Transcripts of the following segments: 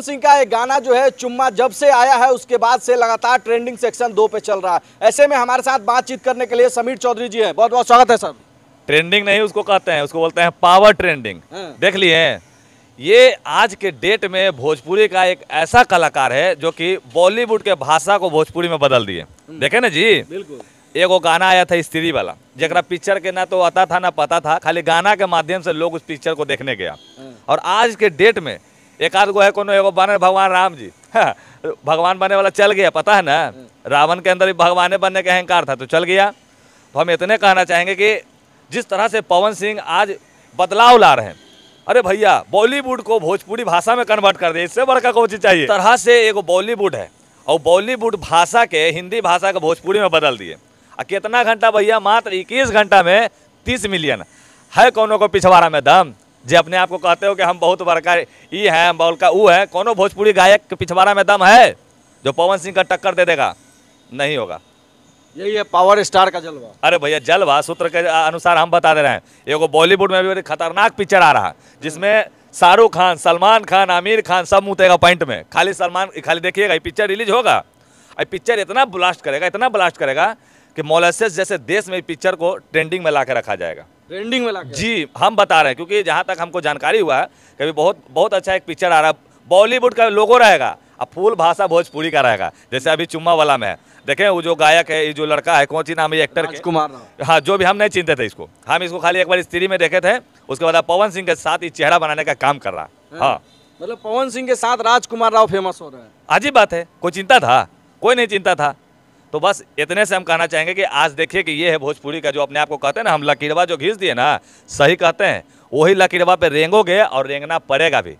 सोनम सिंह का ये गाना जो है चुम्मा जब से आया है उसके बाद से लगातार ट्रेंडिंग सेक्शन दो पे चल रहा है ऐसे में हमारे साथ बातचीत करने के लिए समीर चौधरी जी हैं बहुत बहुत स्वागत है सर ट्रेंडिंग नहीं उसको कहते हैं उसको बोलते हैं पावर हाँ। ट्रेंडिंग देख लिए ये आज के डेट में भोजपुरी का एक ऐसा कलाकार है जो कि बॉलीवुड के भाषा को भोजपुरी में बदल दिए हम्म। देखे ना जी बिल्कुल वो गाना आया था स्त्री वाला जरा पिक्चर के ना तो आता था ना पता था खाली गाना के माध्यम से लोग उस पिक्चर को देखने गया हाँ। और आज के डेट में एक आध गो है कोनो एगो बने भगवान राम जी भगवान बनने वाला चल गया पता है ना रावण के अंदर भी भगवान बनने का अहंकार था तो चल गया तो हम इतने कहना चाहेंगे कि जिस तरह से पवन सिंह आज बदलाव ला रहे हैं अरे भैया बॉलीवुड को भोजपुरी भाषा में कन्वर्ट कर दिया इससे बड़का चीज चाहिए तरह से एगो बॉलीवुड है और बॉलीवुड भाषा के हिंदी भाषा को भोजपुरी में बदल दिए कितना घंटा भैया मात्र इक्कीस घंटा में तीस मिलियन है कौनों को पिछवाड़ा में दम जे अपने आप को कहते हो कि हम बहुत बड़का ये हैं हम का वो है कोनो भोजपुरी गायक के पिछवाड़ा में दम है जो पवन सिंह का टक्कर दे देगा नहीं होगा यही है पावर स्टार का जलवा अरे भैया जलवा सूत्र के अनुसार हम बता दे रहे हैं एगो बॉलीवुड में भी खतरनाक पिक्चर आ रहा है जिसमें शाहरुख खान सलमान खान आमिर खान सब मुतेगा पॉइंट में खाली सलमान खाली देखिएगा ये पिक्चर रिलीज होगा ये पिक्चर इतना ब्लास्ट करेगा इतना ब्लास्ट करेगा कि मोलसेस जैसे देश में पिक्चर को ट्रेंडिंग में ला रखा जाएगा ट्रेंडिंग में जी हम बता रहे हैं क्योंकि जहाँ तक हमको जानकारी हुआ है कभी बहुत बहुत अच्छा एक पिक्चर आ रहा है बॉलीवुड का लोगो रहेगा अब फूल भाषा भोजपुरी का रहेगा जैसे अभी चुम्मा वाला में है देखें वो जो गायक है ये जो लड़का है कौन सी नाम है एक्टर कुमार हाँ जो भी हम नहीं चिंते थे इसको हम इसको खाली एक बार स्त्री में देखे थे उसके बाद पवन सिंह के साथ ही चेहरा बनाने का काम कर रहा है हाँ, हाँ। मतलब पवन सिंह के साथ राजकुमार राव फेमस हो रहे हैं अजीब बात है कोई चिंता था कोई नहीं चिंता था तो बस इतने से हम कहना चाहेंगे कि आज देखिए कि ये है भोजपुरी का जो अपने आप को कहते हैं ना हम लकीरवा जो घिस दिए ना सही कहते हैं वही लकीरवा पे रेंगोगे और रेंगना पड़ेगा भी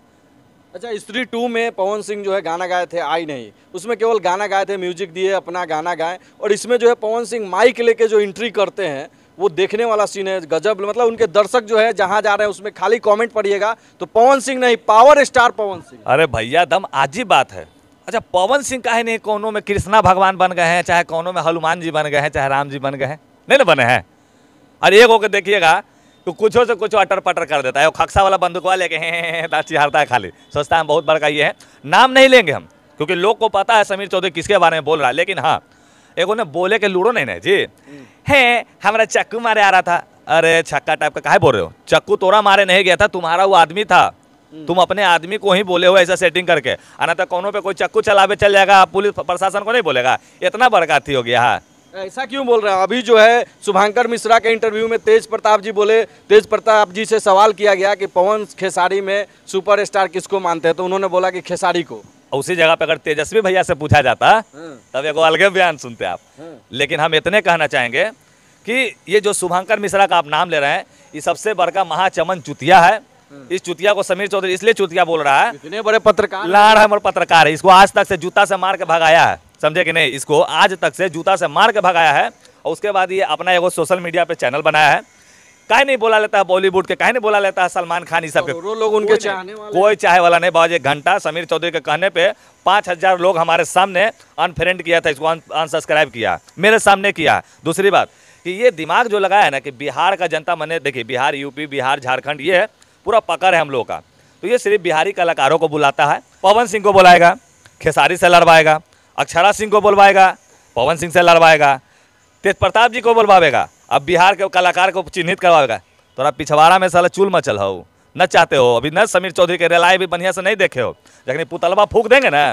अच्छा स्त्री टू में पवन सिंह जो है गाना गाए थे आई नहीं उसमें केवल गाना गाए थे म्यूजिक दिए अपना गाना गाए और इसमें जो है पवन सिंह माइक लेके जो एंट्री करते हैं वो देखने वाला सीन है गजब मतलब उनके दर्शक जो है जहाँ जा रहे हैं उसमें खाली कॉमेंट पढ़िएगा तो पवन सिंह नहीं पावर स्टार पवन सिंह अरे भैया दम आज ही बात है अच्छा पवन सिंह है नहीं कोनों में कृष्णा भगवान बन गए हैं चाहे कोनो में हनुमान जी बन गए हैं चाहे राम जी बन गए हैं नहीं ना बने हैं और एक होकर देखिएगा तो कुछ से कुछ अटर पटर कर देता है वो खक्सा वाला बंदूकवा लेके लाठी हारता है खाली सोचता है बहुत बड़का ये है नाम नहीं लेंगे हम क्योंकि लोग को पता है समीर चौधरी किसके बारे में बोल रहा है लेकिन हाँ एक उन्हें बोले के लूडो नहीं ना जी है हमारा चक्कू मारे आ रहा था अरे छक्का टाइप का कहा बोल रहे हो चक्कू तोरा मारे नहीं गया था तुम्हारा वो आदमी था हम्म। तुम अपने आदमी को ही बोले हो ऐसा सेटिंग करके आना तो कोनो पे कोई चक्कू चलावे चल जाएगा पुलिस प्रशासन को नहीं बोलेगा इतना थी हो गया है हाँ। ऐसा क्यों बोल रहे हैं अभी जो है शुभांकर मिश्रा के इंटरव्यू में तेज प्रताप जी बोले तेज प्रताप जी से सवाल किया गया कि पवन खेसारी में सुपरस्टार किसको मानते हैं तो उन्होंने बोला कि खेसारी को उसी जगह पे अगर तेजस्वी भैया से पूछा जाता हाँ। तब एक अलग बयान सुनते आप हाँ। लेकिन हम इतने कहना चाहेंगे कि ये जो शुभांकर मिश्रा का आप नाम ले रहे हैं ये सबसे बड़का महाचमन चुतिया है इस चुतिया को समीर चौधरी इसलिए चुतिया बोल रहा है इतने बड़े पत्रकार लाड़ है पत्रकार है इसको आज तक से जूता से मार के भगाया है समझे कि नहीं इसको आज तक से जूता से मार के भगाया है और उसके बाद ये अपना एगो सोशल मीडिया पे चैनल बनाया है कहीं नहीं बोला लेता है बॉलीवुड के कहीं नहीं बोला लेता है सलमान खान ही सब के लोग उनके चाहने वाले कोई चाहे वाला नहीं बाबा एक घंटा समीर चौधरी के कहने पे पाँच हजार लोग हमारे सामने अनफ्रेंड किया था इसको अनसब्सक्राइब किया मेरे सामने किया दूसरी बात कि ये दिमाग जो लगाया है ना कि बिहार का जनता मैंने देखिए बिहार यूपी बिहार झारखंड ये है पूरा पकड़ है हम लोगों का तो ये सिर्फ बिहारी कलाकारों को बुलाता है पवन सिंह को बुलाएगा खेसारी से लड़वाएगा अक्षरा सिंह को बुलवाएगा पवन सिंह से लड़वाएगा तेज प्रताप जी को बुलवाएगा अब बिहार के कलाकार को चिन्हित करवाएगा तोरा पिछवाड़ा में साला चूल मचल हो न चाहते हो अभी न समीर चौधरी के रेलाए भी बढ़िया से नहीं देखे हो लेकिन पुतलवा फूक देंगे ना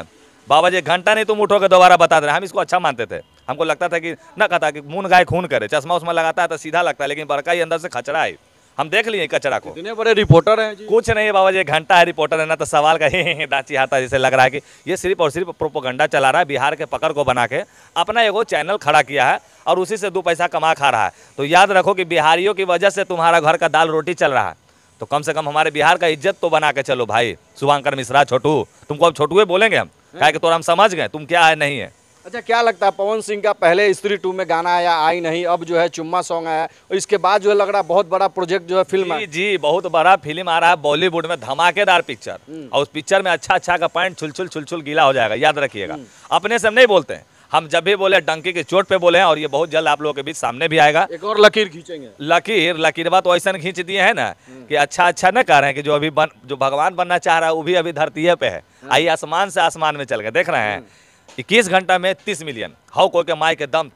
बाबा जी घंटा नहीं तुम उठोगे दोबारा बता देना हम इसको अच्छा मानते थे हमको लगता था कि न कहता कि मून गाय खून करे चश्मा उसमें लगाता है तो सीधा लगता है लेकिन बड़का ही अंदर से खचरा है हम देख लिए कचरा को इतने बड़े रिपोर्टर हैं कुछ नहीं है बाबा जी घंटा है रिपोर्टर है ना तो सवाल का ही डांची हाथा जैसे लग रहा है कि ये सिर्फ और सिर्फ प्रोपोगंडा चला रहा है बिहार के पकड़ को बना के अपना एगो चैनल खड़ा किया है और उसी से दो पैसा कमा खा रहा है तो याद रखो कि बिहारियों की वजह से तुम्हारा घर का दाल रोटी चल रहा है तो कम से कम हमारे बिहार का इज्जत तो बना के चलो भाई शुभांकर मिश्रा छोटू तुमको अब छोटू बोलेंगे हम कहे कि तुरा हम समझ गए तुम क्या है नहीं है अच्छा क्या लगता है पवन सिंह का पहले स्त्री टू में गाना आया आई नहीं अब जो है चुम्मा सॉन्ग आया और इसके बाद जो है लग रहा बहुत बड़ा प्रोजेक्ट जो है फिल्म जी, जी बहुत बड़ा फिल्म आ रहा है बॉलीवुड में धमाकेदार पिक्चर हम्म। और उस पिक्चर में अच्छा अच्छा का पॉइंट छुलछुल छुलछुल गीला हो जाएगा याद रखिएगा हम्म। अपने से हम नहीं बोलते हैं हम जब भी बोले डंकी की चोट पे बोले हैं और ये बहुत जल्द आप लोगों के बीच सामने भी आएगा एक और लकीर खींचेंगे लकीर लकीरवा तो ऐसा खींच दिए है ना हम्म। कि अच्छा अच्छा ना कह रहे हैं कि जो अभी बन जो भगवान बनना चाह रहा है वो भी अभी धरती पे है आई आसमान से आसमान में चल गए देख रहे हैं इक्कीस घंटा में तीस मिलियन हाउ को के माई के दम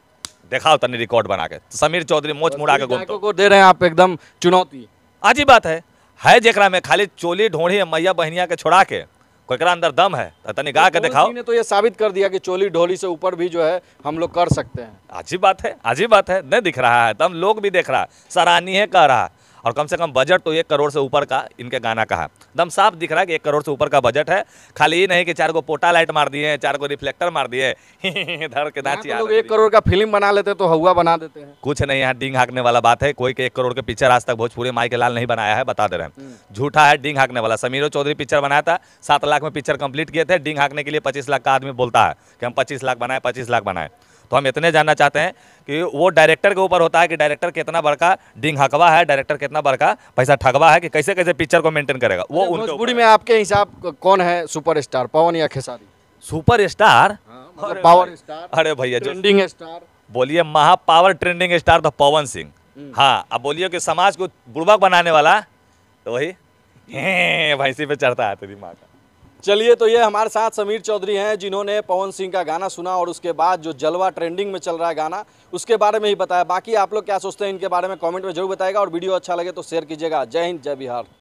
दिखाओ तनी रिकॉर्ड बना के तो समीर चौधरी मोच मुड़ा के घूमते को दे रहे हैं आप एकदम चुनौती अजीब बात है है जरा में खाली चोली ढोढ़ी मैया बहनिया के छोड़ा के कोकरा अंदर दम है तनी तो गा के तो दिखाओ ने तो ये साबित कर दिया कि चोली ढोली से ऊपर भी जो है हम लोग कर सकते हैं अजीब बात है अजीब बात है नहीं दिख रहा है तो हम लोग भी देख रहा है सराहनीय कह रहा है और कम से कम बजट तो एक करोड़ से ऊपर का इनके गाना का है एकदम साफ दिख रहा है कि एक करोड़ से ऊपर का बजट है खाली ये नहीं कि चार को पोटा लाइट मार दिए हैं चार को रिफ्लेक्टर मार दिए धर के नाची तो लोग एक करोड़ का फिल्म बना लेते तो हवा बना देते हैं कुछ नहीं यहाँ डिंग हाँकने वाला बात है कोई के एक करोड़ के पिक्चर आज तक भोजपुरी माई के लाल नहीं बनाया है बता दे रहे हैं हम्म। झूठा है डिंग हाँकने वाला समीरो चौधरी पिक्चर बनाया था सात लाख में पिक्चर कंप्लीट किए थे डिंग हाँकने के लिए पच्चीस लाख का आदमी बोलता है कि हम पच्चीस लाख बनाए पच्चीस लाख बनाए तो हम इतने जानना चाहते हैं कि वो डायरेक्टर के ऊपर होता है कि डायरेक्टर कितना बड़का डिंग हकवा है डायरेक्टर कितना बड़का पैसा ठगवा है कि कैसे कैसे पिक्चर को मेंटेन करेगा वो अच्छा, भोजपुरी में आपके हिसाब कौन है सुपरस्टार पवन या Khesari super star power star अरे भैया ट्रेंडिंग स्टार बोलिए महा पावर ट्रेंडिंग स्टार तो पवन सिंह हम्म। हाँ अब बोलिए कि समाज को बुड़बक बनाने वाला तो वही भैंसी पे चढ़ता है तो दिमाग चलिए तो ये हमारे साथ समीर चौधरी हैं जिन्होंने पवन सिंह का गाना सुना और उसके बाद जो जलवा ट्रेंडिंग में चल रहा है गाना उसके बारे में ही बताया बाकी आप लोग क्या सोचते हैं इनके बारे में कमेंट में जरूर बताएगा और वीडियो अच्छा लगे तो शेयर कीजिएगा जय हिंद जय बिहार